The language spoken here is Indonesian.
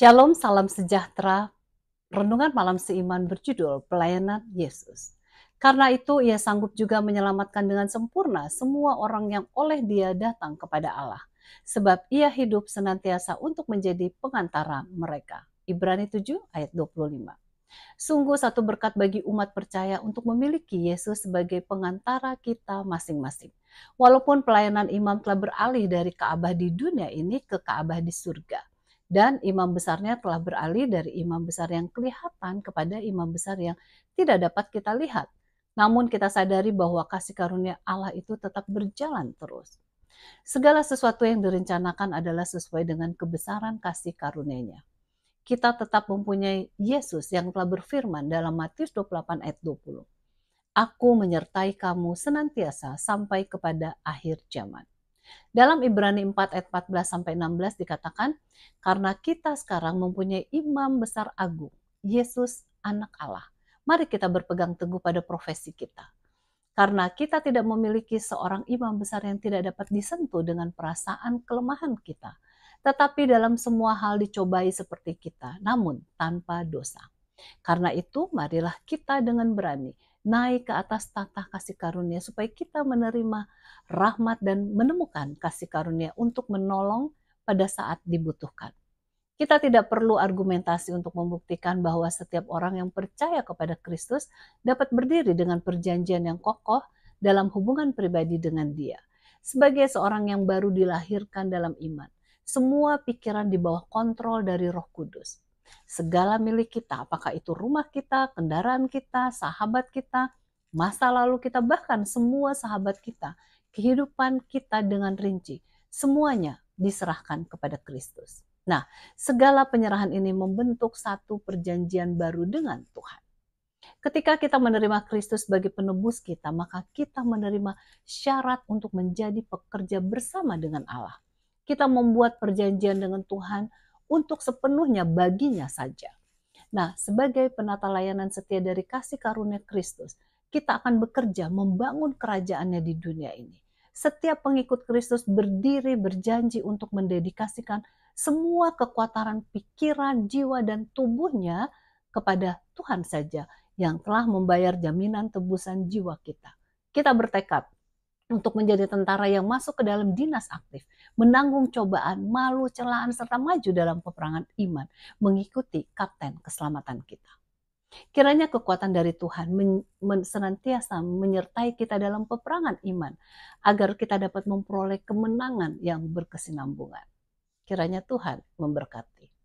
Shalom, salam sejahtera. Renungan malam seiman berjudul Pelayanan Yesus. Karena itu ia sanggup juga menyelamatkan dengan sempurna semua orang yang oleh dia datang kepada Allah. Sebab ia hidup senantiasa untuk menjadi pengantara mereka. Ibrani 7 ayat 25. Sungguh satu berkat bagi umat percaya untuk memiliki Yesus sebagai pengantara kita masing-masing. Walaupun pelayanan imam telah beralih dari kaabah di dunia ini ke kaabah di surga dan imam besarnya telah beralih dari imam besar yang kelihatan kepada imam besar yang tidak dapat kita lihat. Namun kita sadari bahwa kasih karunia Allah itu tetap berjalan terus. Segala sesuatu yang direncanakan adalah sesuai dengan kebesaran kasih karunia-Nya. Kita tetap mempunyai Yesus yang telah berfirman dalam Matius 28 ayat 20. Aku menyertai kamu senantiasa sampai kepada akhir zaman. Dalam Ibrani 4 ayat 14 sampai 16 dikatakan, karena kita sekarang mempunyai imam besar agung, Yesus anak Allah. Mari kita berpegang teguh pada profesi kita. Karena kita tidak memiliki seorang imam besar yang tidak dapat disentuh dengan perasaan kelemahan kita, tetapi dalam semua hal dicobai seperti kita, namun tanpa dosa. Karena itu, marilah kita dengan berani naik ke atas tata kasih karunia supaya kita menerima rahmat dan menemukan kasih karunia untuk menolong pada saat dibutuhkan. Kita tidak perlu argumentasi untuk membuktikan bahwa setiap orang yang percaya kepada Kristus dapat berdiri dengan perjanjian yang kokoh dalam hubungan pribadi dengan Dia. Sebagai seorang yang baru dilahirkan dalam iman, semua pikiran di bawah kontrol dari Roh Kudus segala milik kita, apakah itu rumah kita, kendaraan kita, sahabat kita, masa lalu kita, bahkan semua sahabat kita, kehidupan kita dengan rinci, semuanya diserahkan kepada Kristus. Nah, segala penyerahan ini membentuk satu perjanjian baru dengan Tuhan. Ketika kita menerima Kristus sebagai penebus kita, maka kita menerima syarat untuk menjadi pekerja bersama dengan Allah. Kita membuat perjanjian dengan Tuhan untuk sepenuhnya baginya saja. Nah, sebagai penata layanan setia dari kasih karunia Kristus, kita akan bekerja membangun kerajaannya di dunia ini. Setiap pengikut Kristus berdiri berjanji untuk mendedikasikan semua kekuatan pikiran, jiwa, dan tubuhnya kepada Tuhan saja yang telah membayar jaminan tebusan jiwa kita. Kita bertekad untuk menjadi tentara yang masuk ke dalam dinas aktif, menanggung cobaan, malu, celaan, serta maju dalam peperangan iman, mengikuti kapten keselamatan kita. Kiranya kekuatan dari Tuhan men men senantiasa menyertai kita dalam peperangan iman, agar kita dapat memperoleh kemenangan yang berkesinambungan. Kiranya Tuhan memberkati.